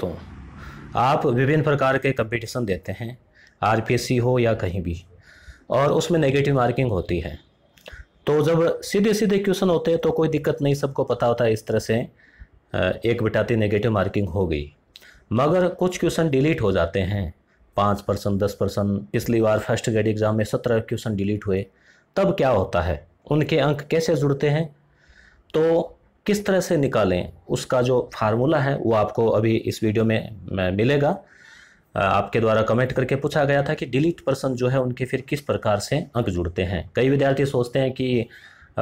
दोस्तों आप विभिन्न प्रकार के कंपटीशन देते हैं आरपीएससी हो या कहीं भी और उसमें नेगेटिव मार्किंग होती है तो जब सीधे सीधे क्वेश्चन होते हैं तो कोई दिक्कत नहीं सबको पता होता है इस तरह से एक बिटाती नेगेटिव मार्किंग हो गई मगर कुछ क्वेश्चन डिलीट हो जाते हैं पाँच परसेंट दस परसेंट पिछली बार फर्स्ट ग्रेड एग्ज़ाम में सत्रह क्वेश्चन डिलीट हुए तब क्या होता है उनके अंक कैसे जुड़ते हैं तो किस तरह से निकालें उसका जो फार्मूला है वो आपको अभी इस वीडियो में मिलेगा आपके द्वारा कमेंट करके पूछा गया था कि डिलीट पर्सन जो है उनके फिर किस प्रकार से अंक जुड़ते हैं कई विद्यार्थी सोचते हैं कि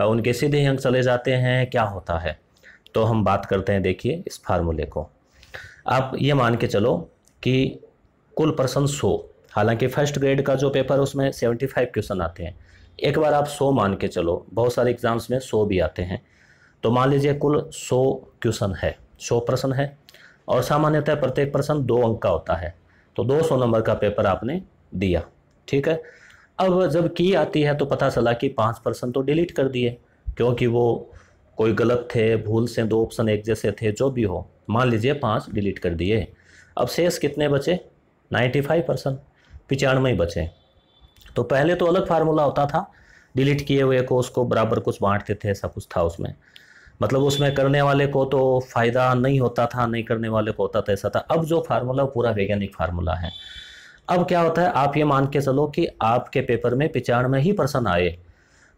उनके सीधे ही अंक चले जाते हैं क्या होता है तो हम बात करते हैं देखिए इस फार्मूले को आप ये मान के चलो कि कुल पर्सन सो हालांकि फर्स्ट ग्रेड का जो पेपर है उसमें सेवेंटी फाइव क्वेश्चन आते हैं एक बार आप सो मान के चलो बहुत सारे एग्ज़ाम्स में सो भी आते हैं तो मान लीजिए कुल 100 क्वेश्चन है 100 प्रश्न है और सामान्यतः प्रत्येक प्रश्न दो अंक का होता है तो 200 नंबर का पेपर आपने दिया ठीक है अब जब की आती है तो पता चला कि पाँच प्रश्न तो डिलीट कर दिए क्योंकि वो कोई गलत थे भूल से दो ऑप्शन एक जैसे थे जो भी हो मान लीजिए पाँच डिलीट कर दिए अब शेष कितने बचे नाइन्टी फाइव परसेंट पिचानवे ही बचे तो पहले तो अलग फार्मूला होता था डिलीट किए हुए को उसको बराबर कुछ बांटते थे सब कुछ था उसमें मतलब उसमें करने वाले को तो फ़ायदा नहीं होता था नहीं करने वाले को होता था ऐसा था अब जो फार्मूला पूरा वैज्ञानिक फार्मूला है अब क्या होता है आप ये मान के चलो कि आपके पेपर में पिचानवे ही प्रश्न आए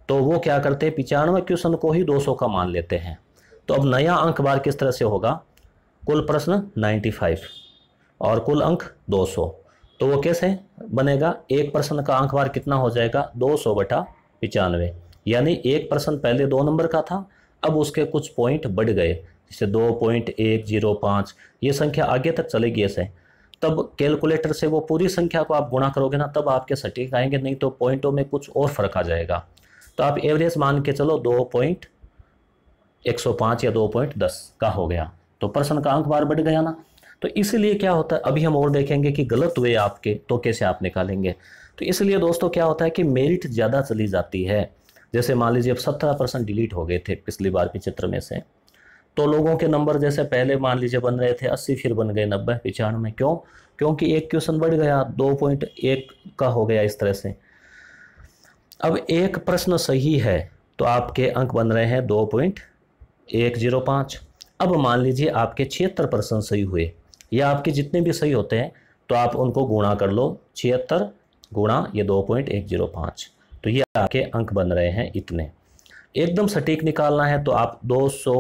तो वो क्या करते हैं पिचानवे क्वेश्चन को ही 200 का मान लेते हैं तो अब नया अंक बार किस तरह से होगा कुल प्रश्न 95 और कुल अंक 200 तो वो कैसे बनेगा एक प्रश्न का अंक बार कितना हो जाएगा 200 सौ बटा पिचानवे यानी एक प्रश्न पहले दो नंबर का था अब उसके कुछ पॉइंट बढ़ गए जैसे दो पॉइंट एक जीरो पाँच ये संख्या आगे तक चलेगी ऐसे तब कैलकुलेटर से वो पूरी संख्या को आप गुणा करोगे ना तब आपके सटीक आएंगे नहीं तो पॉइंटों में कुछ और फर्क आ जाएगा तो आप एवरेज मान के चलो दो पॉइंट एक सौ पाँच या दो पॉइंट दस का हो गया तो प्रश्न का अंक बार बढ़ गया ना तो इसलिए क्या होता है अभी हम और देखेंगे कि गलत हुए आपके तो कैसे आप निकालेंगे तो इसलिए दोस्तों क्या होता है कि मेरिट ज़्यादा चली जाती है जैसे मान लीजिए अब सत्रह परसेंट डिलीट हो गए थे पिछली बार के चित्र में से तो लोगों के नंबर जैसे पहले मान लीजिए बन रहे थे अस्सी फिर बन गए नब्बे पिचानवे क्यों क्योंकि एक क्वेश्चन बढ़ गया दो पॉइंट एक का हो गया इस तरह से अब एक प्रश्न सही है तो आपके अंक बन रहे हैं दो पॉइंट एक जीरो पाँच अब मान लीजिए आपके छिहत्तर परसेंट सही हुए या आपके जितने भी सही होते हैं तो आप उनको गुणा कर लो छिहत्तर गुणा ये दो पॉइंट एक जीरो पाँच तो ये आपके अंक बन रहे हैं इतने एकदम सटीक निकालना है तो आप 200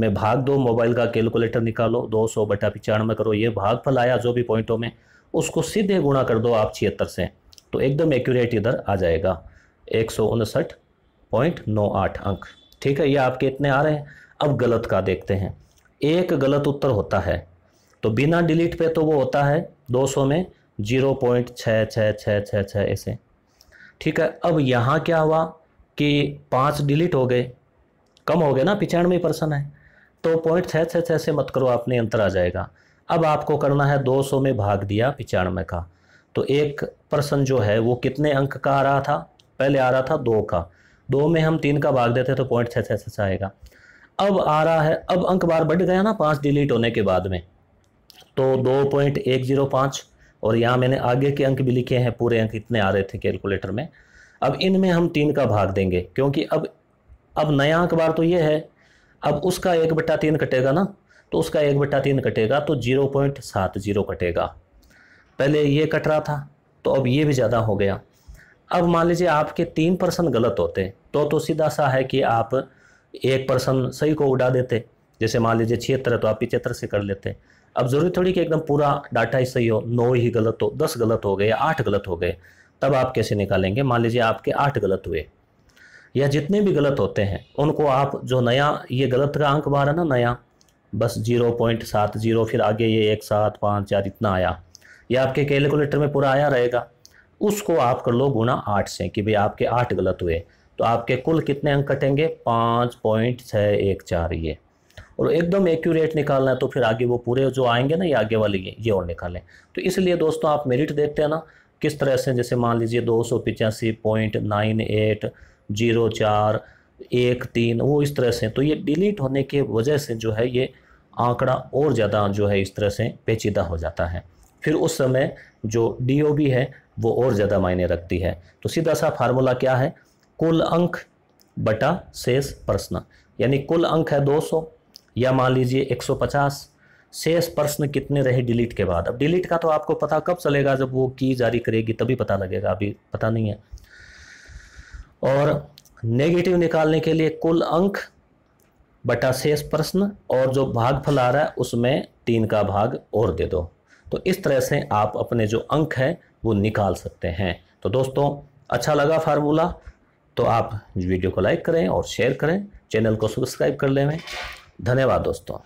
में भाग दो मोबाइल का कैलकुलेटर निकालो 200 बटा पिचानवे करो ये भाग फल आया जो भी पॉइंटों में उसको सीधे गुणा कर दो आप छिहत्तर से तो एकदम एक्यूरेट इधर आ जाएगा एक अंक ठीक है ये आपके इतने आ रहे हैं अब गलत का देखते हैं एक गलत उत्तर होता है तो बिना डिलीट पे तो वो होता है 200 में जीरो पॉइंट छः ऐसे ठीक है अब यहाँ क्या हुआ कि पाँच डिलीट हो गए कम हो गए ना पिचानवे परसेंट है तो पॉइंट छः छः छः से मत करो आपने अंतर आ जाएगा अब आपको करना है 200 में भाग दिया पिचानवे का तो एक पर्सन जो है वो कितने अंक का आ रहा था पहले आ रहा था दो का दो में हम तीन का भाग देते तो पॉइंट छः छः छः आएगा अब आ रहा है अब अंक बार बढ़ गया ना पाँच डिलीट होने के बाद में तो दो पॉइंट एक जीरो पाँच और यहाँ मैंने आगे के अंक भी लिखे हैं पूरे अंक इतने आ रहे थे कैलकुलेटर में अब इनमें हम तीन का भाग देंगे क्योंकि अब अब नया अखबार तो ये है अब उसका एक बट्टा तीन कटेगा ना तो उसका एक बट्टा तीन कटेगा तो जीरो पॉइंट सात जीरो कटेगा पहले ये कट रहा था तो अब ये भी ज़्यादा हो गया अब मान लीजिए आपके तीन पर्सन गलत होते तो तो सीधा सा है कि आप एक पर्सन सही को उड़ा देते जैसे मान लीजिए छिहत्तर है तो आप पिचहत्तर से कर लेते अब जरूरी थोड़ी कि एकदम पूरा डाटा ही सही हो नौ ही गलत हो दस गलत हो गए या आठ गलत हो गए तब आप कैसे निकालेंगे मान लीजिए आपके आठ गलत हुए या जितने भी गलत होते हैं उनको आप जो नया ये गलत का अंक बाहर है ना नया बस जीरो पॉइंट सात जीरो फिर आगे ये एक सात पाँच चार इतना आया ये आपके कैलकुलेटर में पूरा आया रहेगा उसको आप कर लो गुना आठ से कि भाई आपके आठ गलत हुए तो आपके कुल कितने अंक कटेंगे पाँच पॉइंट छः एक चार ये और एकदम एक्यूरेट निकालना है तो फिर आगे वो पूरे जो आएंगे ना ये आगे वाले ये ये और निकालें तो इसलिए दोस्तों आप मेरिट देखते हैं ना किस तरह से जैसे मान लीजिए दो सौ पिचासी पॉइंट नाइन एट जीरो चार एक तीन वो इस तरह से तो ये डिलीट होने के वजह से जो है ये आंकड़ा और ज़्यादा जो है इस तरह से पेचीदा हो जाता है फिर उस समय जो डी है वो और ज़्यादा मायने रखती है तो सीधा सा फार्मूला क्या है कुल अंक बटा शेष प्रश्न यानी कुल अंक है सौ या मान लीजिए 150 शेष प्रश्न कितने रहे डिलीट के बाद अब डिलीट का तो आपको पता कब चलेगा जब वो की जारी करेगी तभी पता लगेगा अभी पता नहीं है और नेगेटिव निकालने के लिए कुल अंक बटा शेष प्रश्न और जो भाग फल आ रहा है उसमें तीन का भाग और दे दो तो इस तरह से आप अपने जो अंक है वो निकाल सकते हैं तो दोस्तों अच्छा लगा फार्मूला तो आप वीडियो को लाइक करें और शेयर करें चैनल को सब्सक्राइब कर लें धन्यवाद दोस्तों